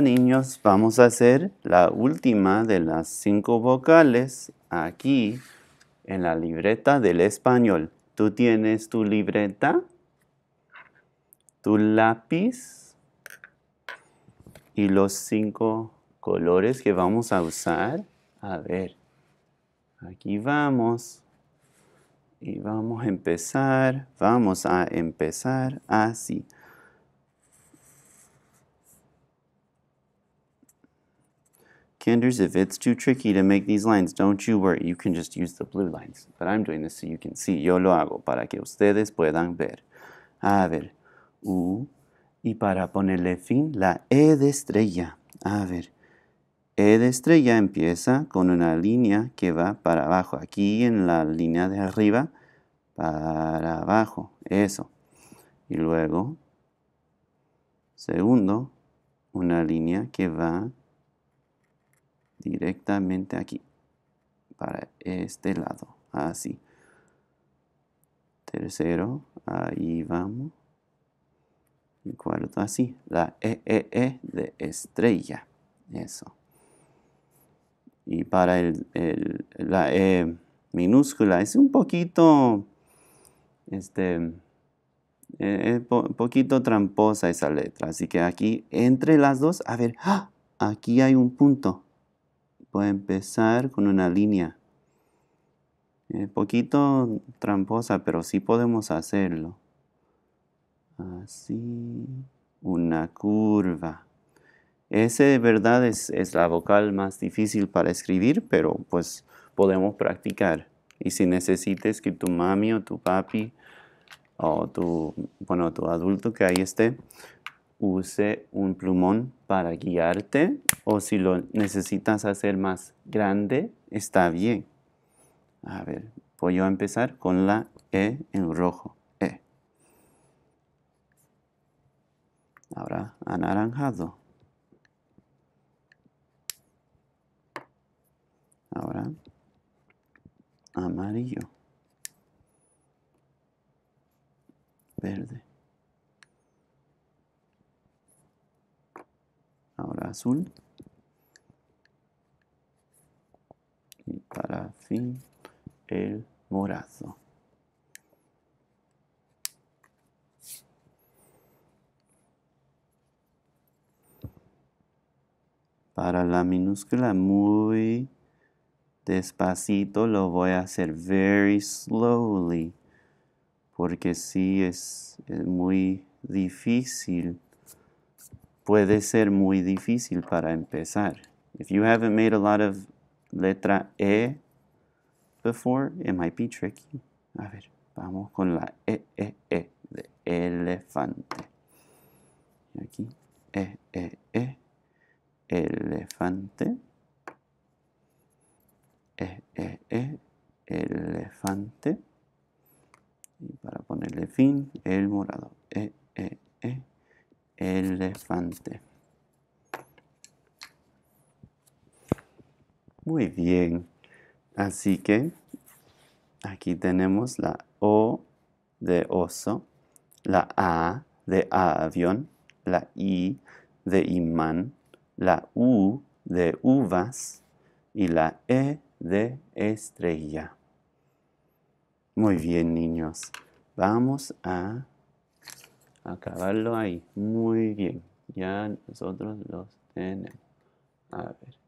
niños, vamos a hacer la última de las cinco vocales aquí en la libreta del español. Tú tienes tu libreta, tu lápiz y los cinco colores que vamos a usar. A ver, aquí vamos. Y vamos a empezar, vamos a empezar así. Kinders, if it's too tricky to make these lines, don't you worry, you can just use the blue lines. But I'm doing this so you can see. Yo lo hago para que ustedes puedan ver. A ver. U. Y para ponerle fin, la E de estrella. A ver. E de estrella empieza con una línea que va para abajo. Aquí en la línea de arriba, para abajo. Eso. Y luego, segundo, una línea que va directamente aquí para este lado así tercero ahí vamos y cuarto así la e, e, e de estrella eso y para el, la e minúscula es un poquito este es e, poquito tramposa esa letra así que aquí entre las dos a ver ¡ah! aquí hay un punto puede empezar con una línea. Un eh, poquito tramposa, pero sí podemos hacerlo. Así, una curva. Ese de verdad es, es la vocal más difícil para escribir, pero pues podemos practicar. Y si necesites que tu mami o tu papi o tu, bueno, tu adulto que ahí esté, use un plumón para guiarte o si lo necesitas hacer más grande, está bien. A ver, voy a empezar con la E en rojo. E. Ahora anaranjado. Ahora amarillo. Verde. azul y para fin el morado. Para la minúscula muy despacito lo voy a hacer very slowly porque si sí es muy difícil puede ser muy difícil para empezar. If you haven't made a lot of letra E before, it might be tricky. A ver, vamos con la E, E, E de elefante. Aquí, E, E, E, elefante. E, E, E, elefante. Y para ponerle fin, el morado elefante. Muy bien. Así que aquí tenemos la O de oso, la A de avión, la I de imán, la U de uvas y la E de estrella. Muy bien, niños. Vamos a acabarlo ahí. Muy bien, ya nosotros los tenemos. A ver.